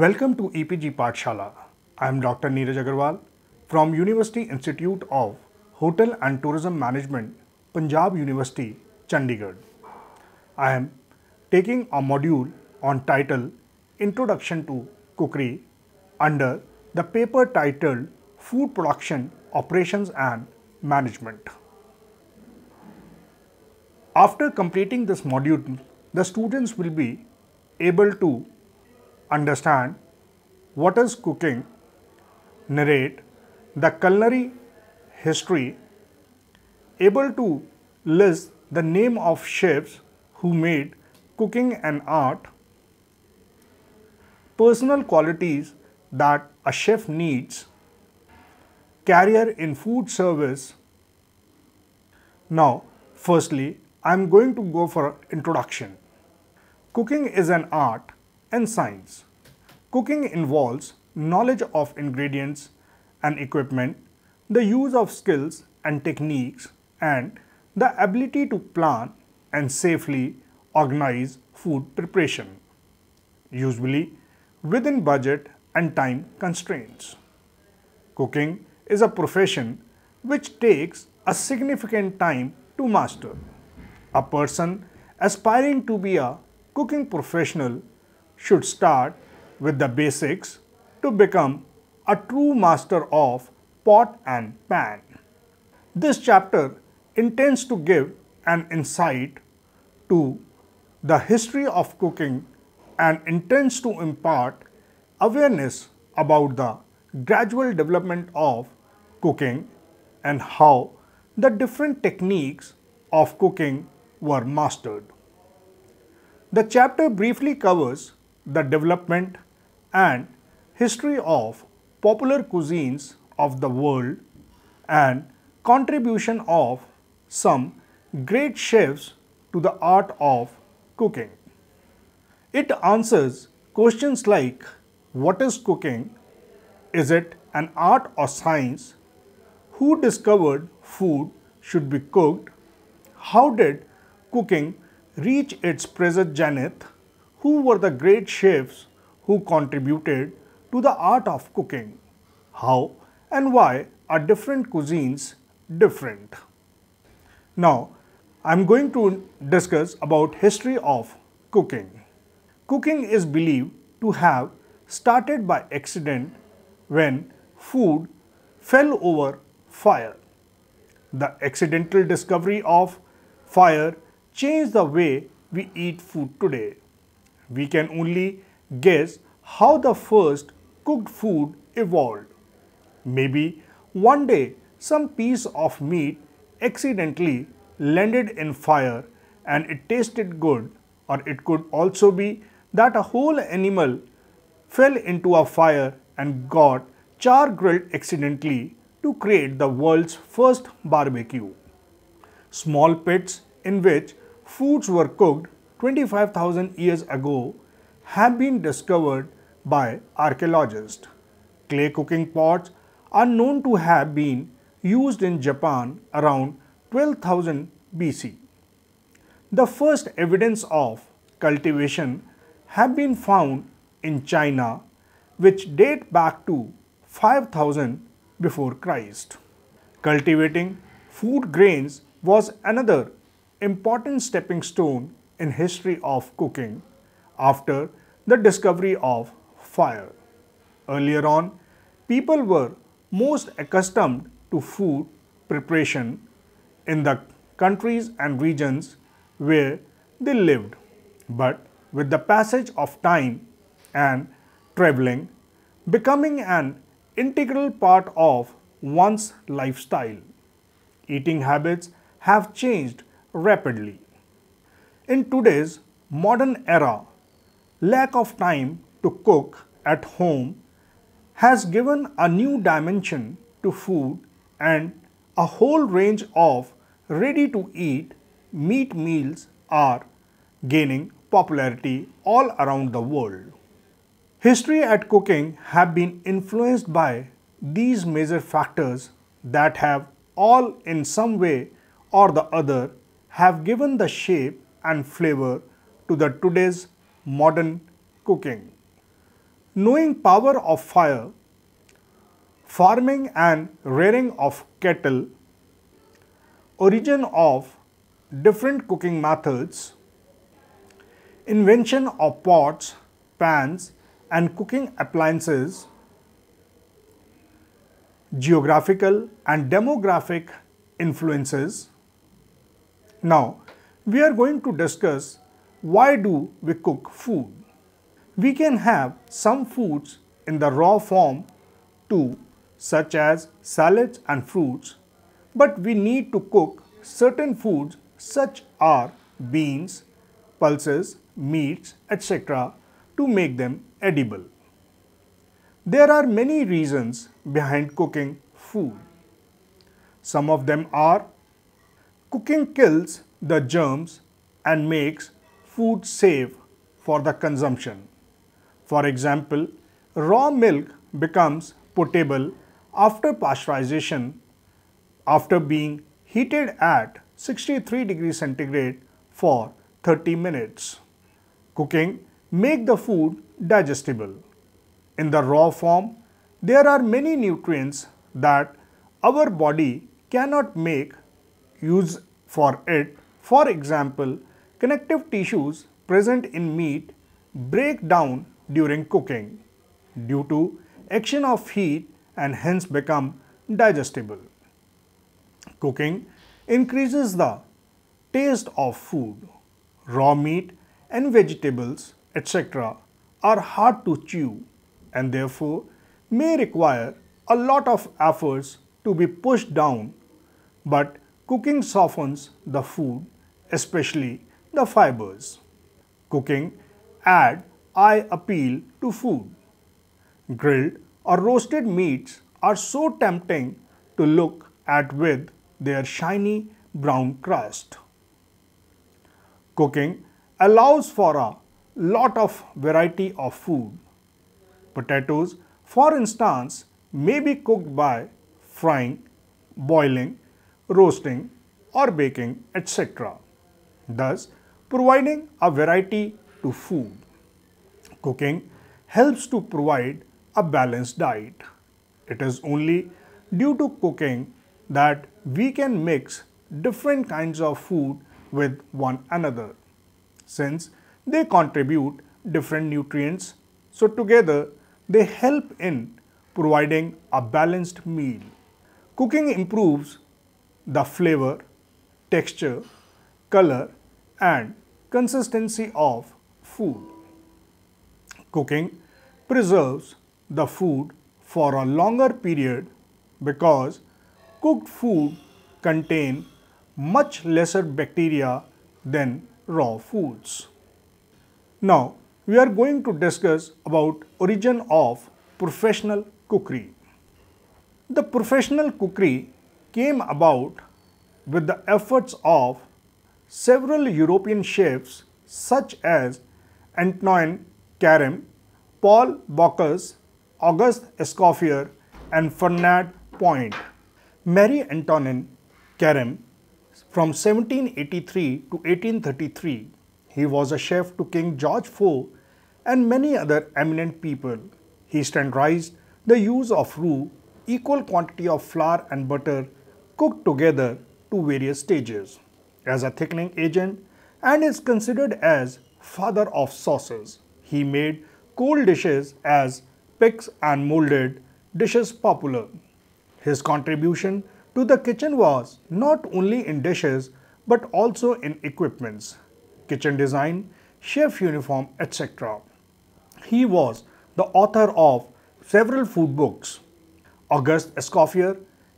Welcome to EPG Patshala. I am Dr. Neeraj Agarwal from University Institute of Hotel and Tourism Management, Punjab University, Chandigarh. I am taking a module on title Introduction to Cookery under the paper titled Food Production Operations and Management. After completing this module, the students will be able to understand what is cooking, narrate the culinary history, able to list the name of chefs who made cooking an art, personal qualities that a chef needs, career in food service. Now, firstly, I am going to go for introduction. Cooking is an art and science. Cooking involves knowledge of ingredients and equipment, the use of skills and techniques, and the ability to plan and safely organize food preparation, usually within budget and time constraints. Cooking is a profession which takes a significant time to master. A person aspiring to be a cooking professional should start with the basics to become a true master of pot and pan. This chapter intends to give an insight to the history of cooking and intends to impart awareness about the gradual development of cooking and how the different techniques of cooking were mastered. The chapter briefly covers the development and history of popular cuisines of the world and contribution of some great chefs to the art of cooking. It answers questions like what is cooking? Is it an art or science? Who discovered food should be cooked? How did cooking reach its present zenith? who were the great chefs who contributed to the art of cooking. How and why are different cuisines different? Now, I'm going to discuss about history of cooking. Cooking is believed to have started by accident when food fell over fire. The accidental discovery of fire changed the way we eat food today. We can only guess how the first cooked food evolved. Maybe one day some piece of meat accidentally landed in fire and it tasted good or it could also be that a whole animal fell into a fire and got char grilled accidentally to create the world's first barbecue. Small pits in which foods were cooked 25,000 years ago have been discovered by archaeologists. Clay cooking pots are known to have been used in Japan around 12,000 BC. The first evidence of cultivation have been found in China which date back to 5000 before Christ. Cultivating food grains was another important stepping stone in history of cooking after the discovery of fire. Earlier on, people were most accustomed to food preparation in the countries and regions where they lived. But with the passage of time and traveling, becoming an integral part of one's lifestyle. Eating habits have changed rapidly. In today's modern era, lack of time to cook at home has given a new dimension to food and a whole range of ready-to-eat meat meals are gaining popularity all around the world. History at cooking have been influenced by these major factors that have all in some way or the other have given the shape and flavor to the today's modern cooking. Knowing power of fire, farming and rearing of cattle, origin of different cooking methods, invention of pots, pans and cooking appliances, geographical and demographic influences. Now, we are going to discuss why do we cook food. We can have some foods in the raw form too such as salads and fruits but we need to cook certain foods such are beans, pulses, meats etc to make them edible. There are many reasons behind cooking food. Some of them are cooking kills the germs and makes food safe for the consumption. For example, raw milk becomes potable after pasteurization after being heated at 63 degrees centigrade for 30 minutes. Cooking make the food digestible. In the raw form, there are many nutrients that our body cannot make use for it for example, connective tissues present in meat break down during cooking due to action of heat and hence become digestible. Cooking increases the taste of food. Raw meat and vegetables etc. are hard to chew and therefore may require a lot of efforts to be pushed down but cooking softens the food especially the fibers. Cooking add eye appeal to food. Grilled or roasted meats are so tempting to look at with their shiny brown crust. Cooking allows for a lot of variety of food. Potatoes, for instance, may be cooked by frying, boiling, roasting or baking, etc thus providing a variety to food. Cooking helps to provide a balanced diet. It is only due to cooking that we can mix different kinds of food with one another since they contribute different nutrients so together they help in providing a balanced meal. Cooking improves the flavor, texture, color and consistency of food. Cooking preserves the food for a longer period because cooked food contain much lesser bacteria than raw foods. Now, we are going to discuss about origin of professional cookery. The professional cookery came about with the efforts of Several European chefs such as Antoine Carême, Paul Bocuse, Auguste Escoffier and Fernand Point. Marie Antonin Carême from 1783 to 1833 he was a chef to King George IV and many other eminent people. He standardized the use of roux, equal quantity of flour and butter cooked together to various stages as a thickening agent and is considered as father of sauces. He made cold dishes as picks and molded dishes popular. His contribution to the kitchen was not only in dishes but also in equipments, kitchen design, chef uniform, etc. He was the author of several food books. August Escoffier,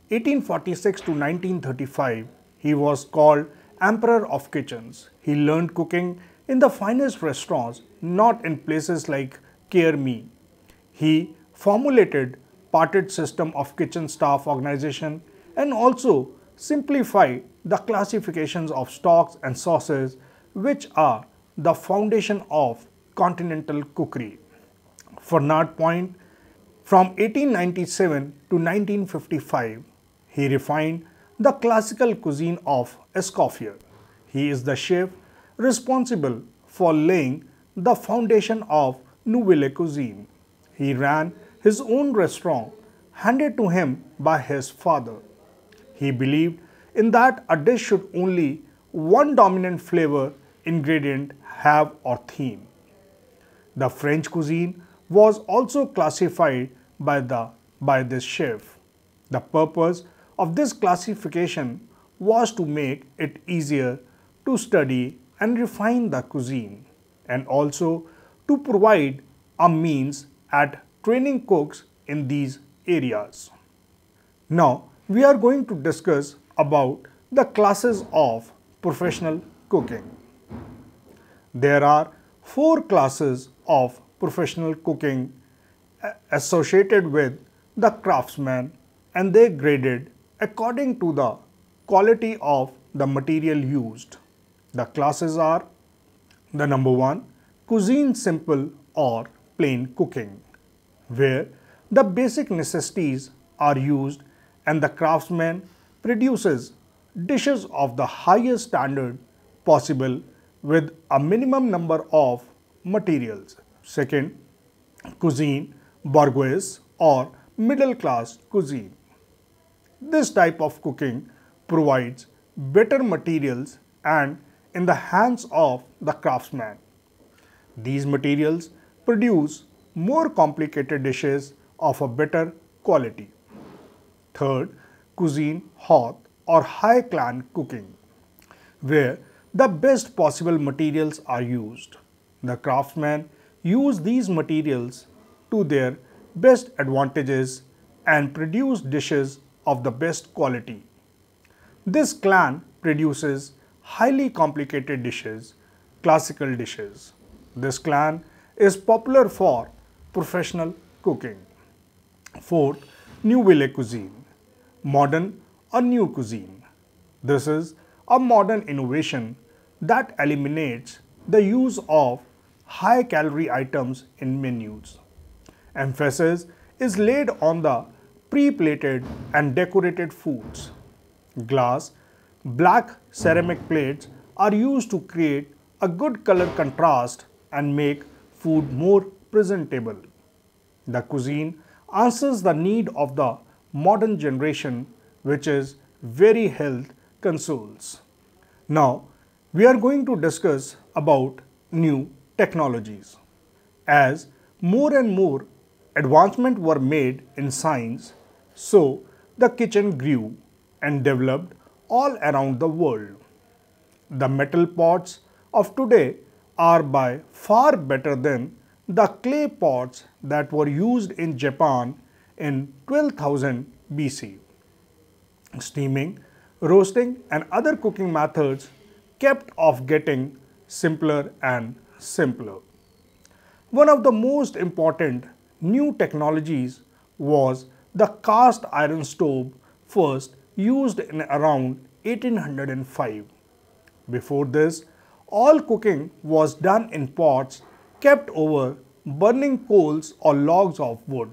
1846 to 1935, he was called emperor of kitchens. He learned cooking in the finest restaurants, not in places like Care Me. He formulated parted system of kitchen staff organization and also simplify the classifications of stocks and sauces which are the foundation of continental cookery. Fernard Point from 1897 to 1955 he refined the classical cuisine of Escoffier. He is the chef responsible for laying the foundation of Nouvelle Cuisine. He ran his own restaurant handed to him by his father. He believed in that a dish should only one dominant flavor, ingredient, have or theme. The French cuisine was also classified by, the, by this chef. The purpose of this classification was to make it easier to study and refine the cuisine and also to provide a means at training cooks in these areas. Now we are going to discuss about the classes of professional cooking. There are four classes of professional cooking associated with the craftsman and they graded according to the quality of the material used. The classes are the number one, cuisine simple or plain cooking, where the basic necessities are used and the craftsman produces dishes of the highest standard possible with a minimum number of materials. Second, cuisine bourgeois or middle class cuisine. This type of cooking provides better materials and in the hands of the craftsman. These materials produce more complicated dishes of a better quality. Third, cuisine hot or high clan cooking, where the best possible materials are used. The craftsmen use these materials to their best advantages and produce dishes of the best quality. This clan produces highly complicated dishes, classical dishes. This clan is popular for professional cooking. Fourth, New cuisine, modern or new cuisine. This is a modern innovation that eliminates the use of high calorie items in menus. Emphasis is laid on the pre-plated and decorated foods. Glass, black ceramic plates are used to create a good color contrast and make food more presentable. The cuisine answers the need of the modern generation which is very health consoles. Now, we are going to discuss about new technologies. As more and more advancements were made in science, so the kitchen grew and developed all around the world. The metal pots of today are by far better than the clay pots that were used in Japan in 12,000 BC. Steaming, roasting and other cooking methods kept off getting simpler and simpler. One of the most important new technologies was the cast iron stove first used in around 1805. Before this, all cooking was done in pots kept over burning coals or logs of wood.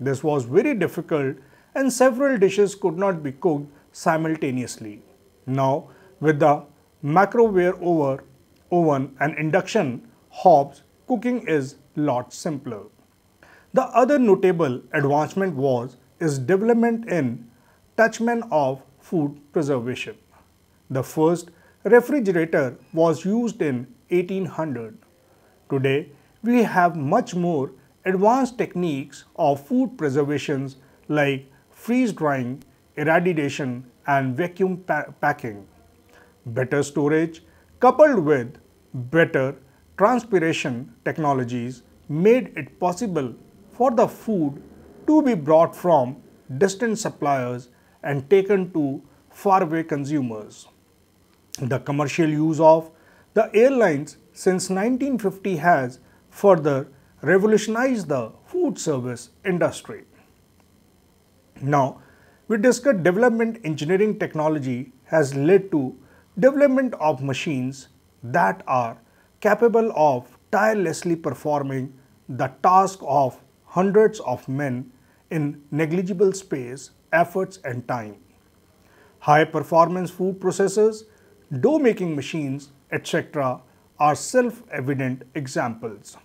This was very difficult and several dishes could not be cooked simultaneously. Now, with the microwave over oven and induction hobs, cooking is lot simpler. The other notable advancement was its development in touchment of food preservation. The first refrigerator was used in 1800. Today, we have much more advanced techniques of food preservations like freeze drying, irradiation and vacuum pa packing. Better storage coupled with better transpiration technologies made it possible for the food to be brought from distant suppliers and taken to faraway consumers. The commercial use of the airlines since 1950 has further revolutionized the food service industry. Now, we discussed development engineering technology has led to development of machines that are capable of tirelessly performing the task of hundreds of men in negligible space, efforts and time. High performance food processors, dough making machines, etc. are self-evident examples.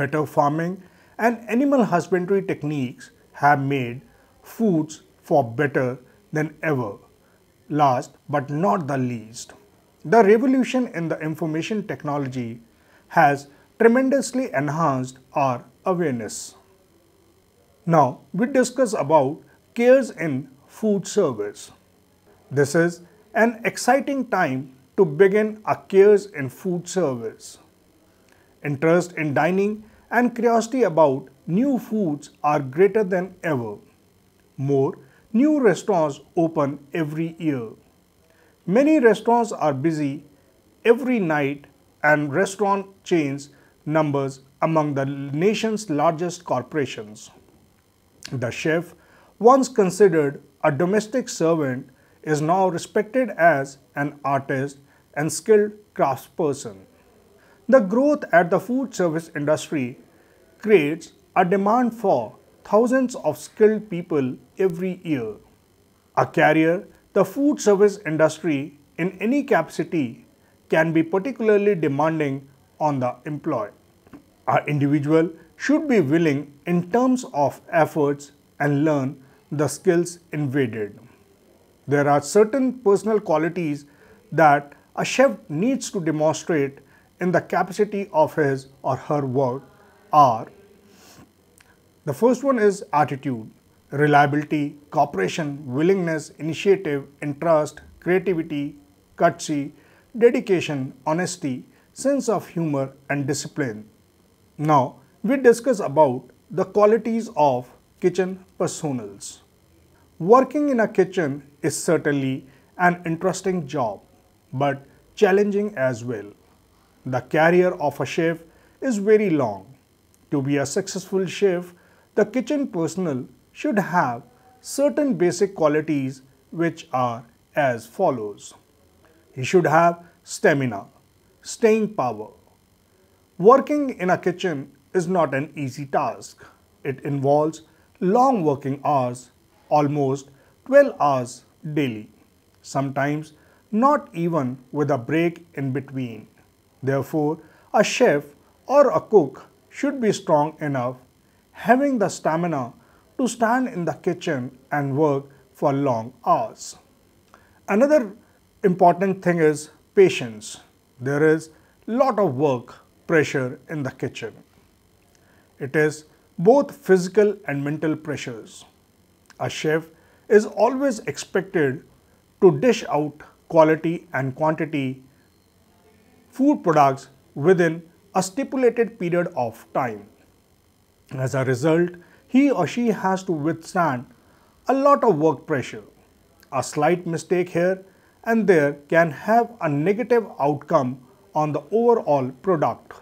Better farming and animal husbandry techniques have made foods for better than ever. Last but not the least, the revolution in the information technology has tremendously enhanced our awareness. Now we discuss about cares in food service. This is an exciting time to begin our cares in food service. Interest in dining and curiosity about new foods are greater than ever. More new restaurants open every year. Many restaurants are busy every night and restaurant chains numbers among the nation's largest corporations. The chef, once considered a domestic servant, is now respected as an artist and skilled craftsperson. The growth at the food service industry creates a demand for thousands of skilled people every year. A career, the food service industry in any capacity can be particularly demanding on the employee. Our individual should be willing in terms of efforts and learn the skills invaded. There are certain personal qualities that a chef needs to demonstrate in the capacity of his or her work are the first one is attitude, reliability, cooperation, willingness, initiative, interest, creativity, courtesy, dedication, honesty, sense of humor and discipline. Now, we discuss about the qualities of kitchen personals. Working in a kitchen is certainly an interesting job, but challenging as well. The career of a chef is very long. To be a successful chef, the kitchen personnel should have certain basic qualities which are as follows. He should have stamina, staying power, Working in a kitchen is not an easy task. It involves long working hours, almost 12 hours daily, sometimes not even with a break in between. Therefore, a chef or a cook should be strong enough, having the stamina to stand in the kitchen and work for long hours. Another important thing is patience. There is lot of work pressure in the kitchen. It is both physical and mental pressures. A chef is always expected to dish out quality and quantity food products within a stipulated period of time. As a result, he or she has to withstand a lot of work pressure. A slight mistake here and there can have a negative outcome on the overall product.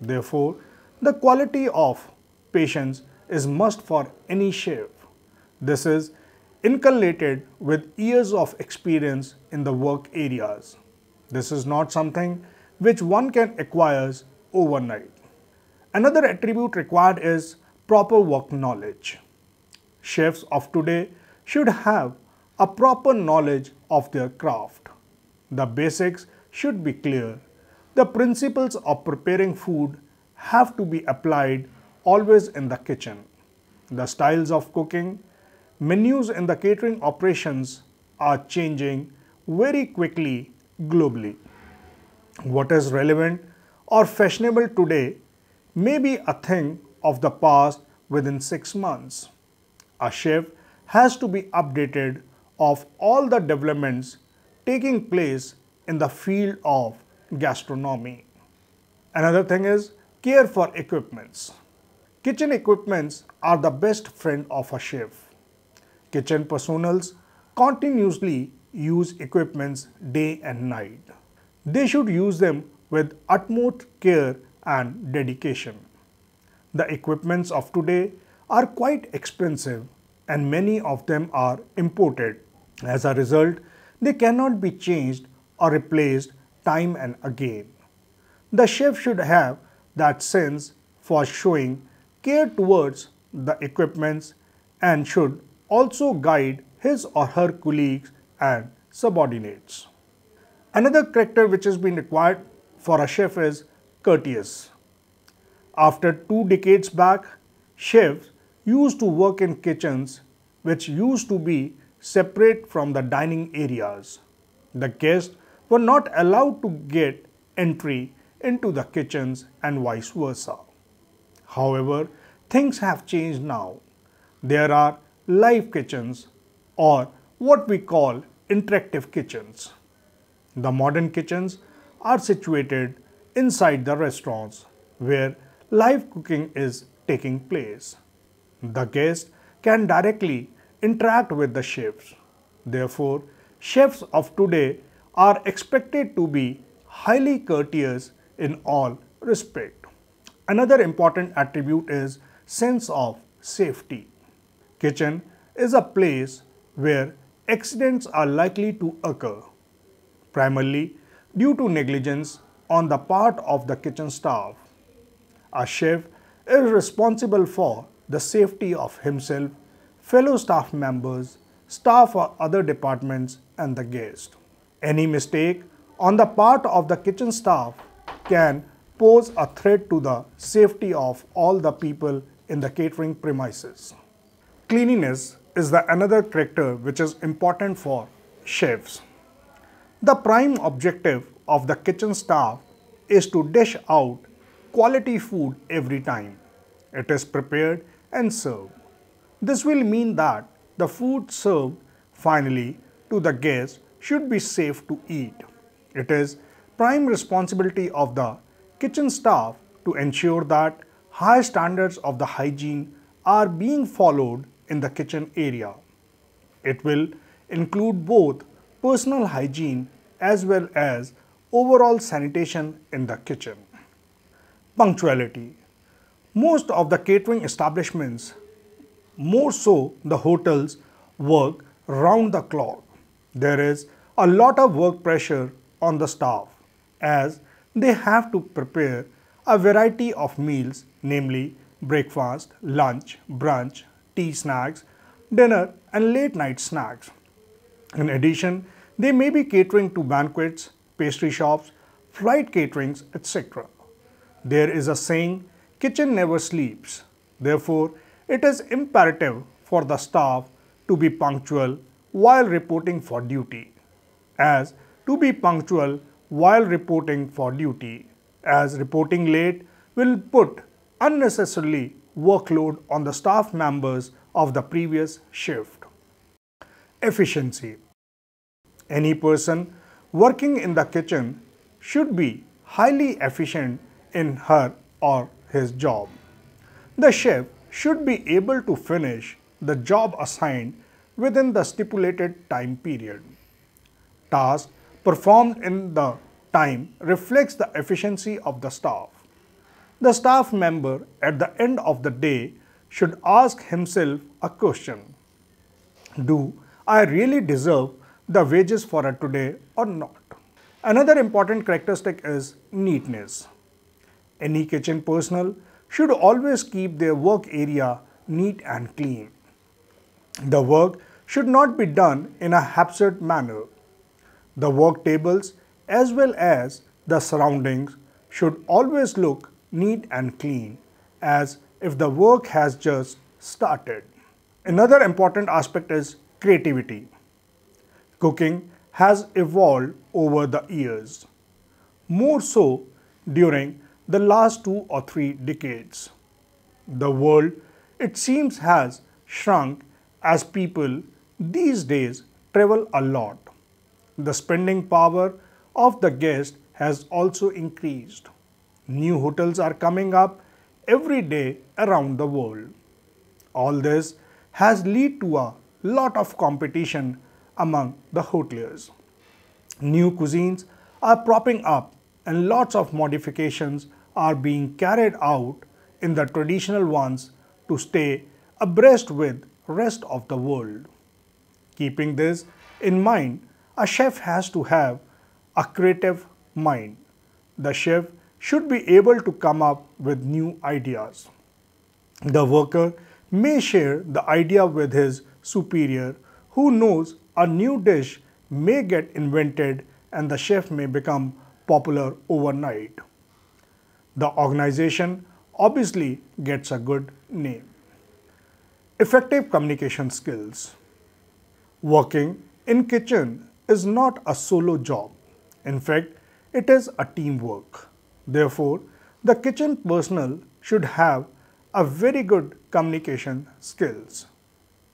Therefore, the quality of patience is must for any chef. This is inculcated with years of experience in the work areas. This is not something which one can acquire overnight. Another attribute required is proper work knowledge. Chefs of today should have a proper knowledge of their craft. The basics should be clear the principles of preparing food have to be applied always in the kitchen. The styles of cooking, menus and the catering operations are changing very quickly globally. What is relevant or fashionable today may be a thing of the past within six months. A chef has to be updated of all the developments taking place in the field of gastronomy. Another thing is care for equipments. Kitchen equipments are the best friend of a chef. Kitchen personals continuously use equipments day and night. They should use them with utmost care and dedication. The equipments of today are quite expensive and many of them are imported. As a result, they cannot be changed or replaced time and again. The chef should have that sense for showing care towards the equipments and should also guide his or her colleagues and subordinates. Another character which has been required for a chef is courteous. After two decades back, chefs used to work in kitchens which used to be separate from the dining areas. The guests were not allowed to get entry into the kitchens and vice versa. However, things have changed now. There are live kitchens or what we call interactive kitchens. The modern kitchens are situated inside the restaurants where live cooking is taking place. The guest can directly interact with the chefs. Therefore, chefs of today are expected to be highly courteous in all respect. Another important attribute is sense of safety. Kitchen is a place where accidents are likely to occur, primarily due to negligence on the part of the kitchen staff. A chef is responsible for the safety of himself, fellow staff members, staff or other departments and the guest. Any mistake on the part of the kitchen staff can pose a threat to the safety of all the people in the catering premises. Cleanliness is the another character which is important for chefs. The prime objective of the kitchen staff is to dish out quality food every time it is prepared and served. This will mean that the food served finally to the guest should be safe to eat. It is prime responsibility of the kitchen staff to ensure that high standards of the hygiene are being followed in the kitchen area. It will include both personal hygiene as well as overall sanitation in the kitchen. Punctuality. Most of the catering establishments, more so the hotels, work round the clock. There is a lot of work pressure on the staff as they have to prepare a variety of meals namely breakfast, lunch, brunch, tea snacks, dinner and late night snacks. In addition, they may be catering to banquets, pastry shops, flight caterings, etc. There is a saying, kitchen never sleeps. Therefore, it is imperative for the staff to be punctual while reporting for duty as to be punctual while reporting for duty, as reporting late will put unnecessarily workload on the staff members of the previous shift. Efficiency Any person working in the kitchen should be highly efficient in her or his job. The chef should be able to finish the job assigned within the stipulated time period task performed in the time reflects the efficiency of the staff. The staff member at the end of the day should ask himself a question. Do I really deserve the wages for today or not? Another important characteristic is neatness. Any kitchen personnel should always keep their work area neat and clean. The work should not be done in a haphazard manner. The work tables as well as the surroundings should always look neat and clean as if the work has just started. Another important aspect is creativity. Cooking has evolved over the years, more so during the last two or three decades. The world, it seems, has shrunk as people these days travel a lot the spending power of the guest has also increased. New hotels are coming up every day around the world. All this has led to a lot of competition among the hoteliers. New cuisines are propping up and lots of modifications are being carried out in the traditional ones to stay abreast with rest of the world. Keeping this in mind, a chef has to have a creative mind. The chef should be able to come up with new ideas. The worker may share the idea with his superior who knows a new dish may get invented and the chef may become popular overnight. The organization obviously gets a good name. Effective communication skills. Working in kitchen is not a solo job. In fact, it is a teamwork. Therefore, the kitchen personnel should have a very good communication skills.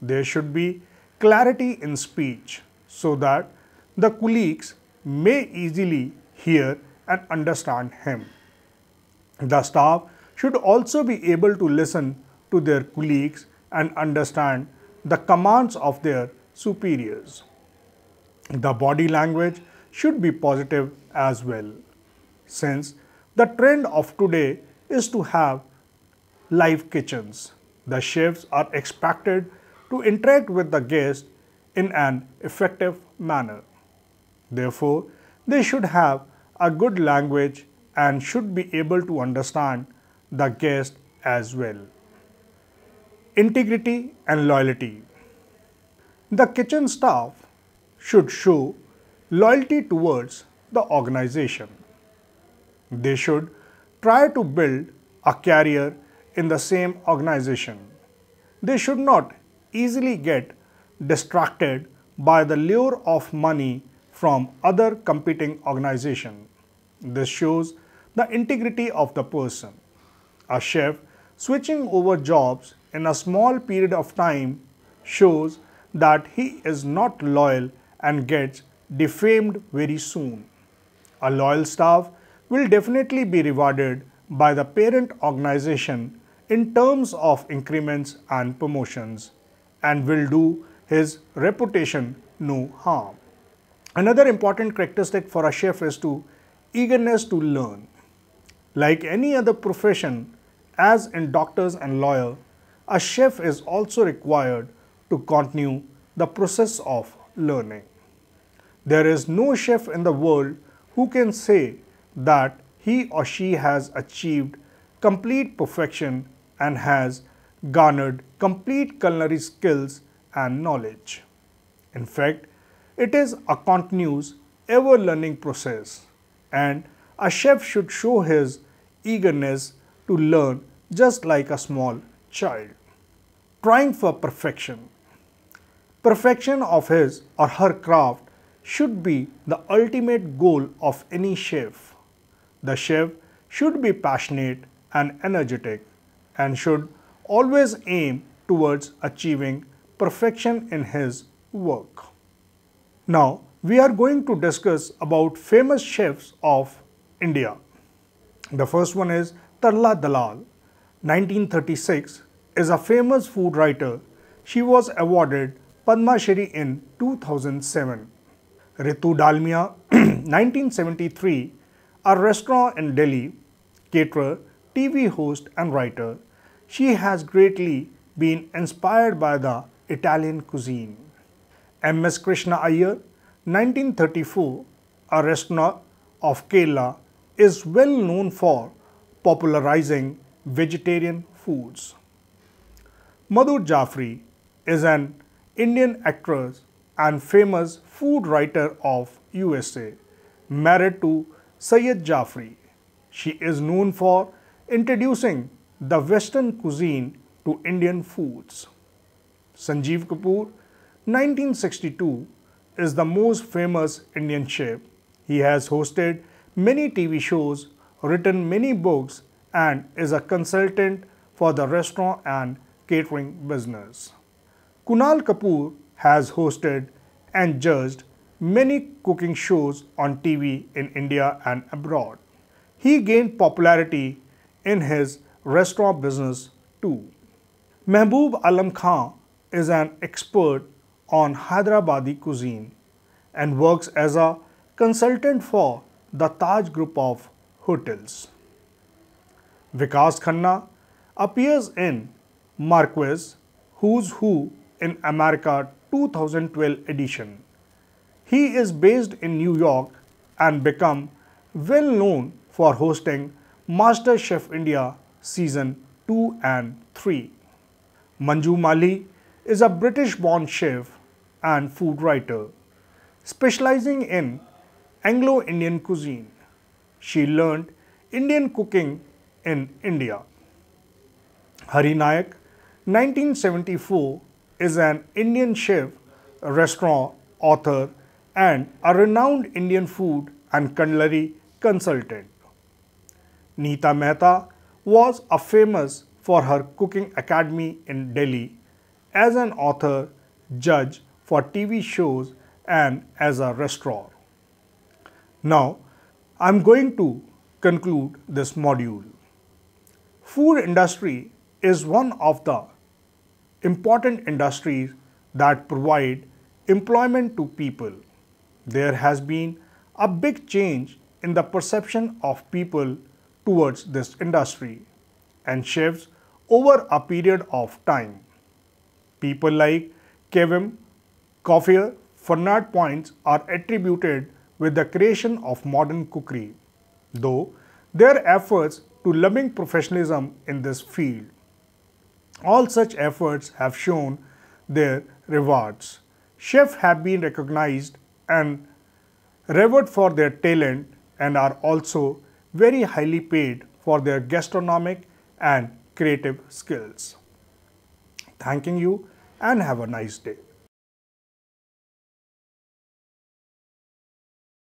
There should be clarity in speech so that the colleagues may easily hear and understand him. The staff should also be able to listen to their colleagues and understand the commands of their superiors. The body language should be positive as well, since the trend of today is to have live kitchens. The chefs are expected to interact with the guest in an effective manner. Therefore, they should have a good language and should be able to understand the guest as well. Integrity and loyalty. The kitchen staff should show loyalty towards the organization. They should try to build a career in the same organization. They should not easily get distracted by the lure of money from other competing organization. This shows the integrity of the person. A chef switching over jobs in a small period of time shows that he is not loyal and gets defamed very soon. A loyal staff will definitely be rewarded by the parent organization in terms of increments and promotions and will do his reputation no harm. Another important characteristic for a chef is to eagerness to learn. Like any other profession, as in doctors and lawyer, a chef is also required to continue the process of learning. There is no chef in the world who can say that he or she has achieved complete perfection and has garnered complete culinary skills and knowledge. In fact, it is a continuous, ever learning process, and a chef should show his eagerness to learn just like a small child. Trying for perfection. Perfection of his or her craft should be the ultimate goal of any chef. The chef should be passionate and energetic and should always aim towards achieving perfection in his work. Now, we are going to discuss about famous chefs of India. The first one is Tarla Dalal. 1936 is a famous food writer. She was awarded Padma Shri in 2007. Ritu Dalmia, 1973, a restaurant in Delhi, caterer, TV host and writer, she has greatly been inspired by the Italian cuisine. M.S. Krishna Iyer, 1934, a restaurant of Kerala, is well known for popularizing vegetarian foods. Madhur Jaffrey is an Indian actress and famous food writer of USA, married to Sayed Jafri. She is known for introducing the Western cuisine to Indian foods. Sanjeev Kapoor, 1962, is the most famous Indian chef. He has hosted many TV shows, written many books, and is a consultant for the restaurant and catering business. Kunal Kapoor has hosted and judged many cooking shows on TV in India and abroad. He gained popularity in his restaurant business too. Mehboob Alam Khan is an expert on Hyderabadi cuisine and works as a consultant for the Taj Group of hotels. Vikas Khanna appears in Marquis Who's Who in America 2012 edition. He is based in New York and become well known for hosting Master Chef India season 2 and 3. Manju Mali is a British-born chef and food writer, specializing in Anglo-Indian cuisine. She learned Indian cooking in India. Hari Nayak, 1974 is an Indian chef, restaurant author, and a renowned Indian food and culinary consultant. Nita Mehta was famous for her cooking academy in Delhi as an author, judge for TV shows and as a restaurant. Now, I'm going to conclude this module. Food industry is one of the important industries that provide employment to people. There has been a big change in the perception of people towards this industry and shifts over a period of time. People like Kevin Coffier Fernard points are attributed with the creation of modern cookery, though their efforts to loving professionalism in this field. All such efforts have shown their rewards. Chefs have been recognized and revered for their talent and are also very highly paid for their gastronomic and creative skills. Thanking you and have a nice day.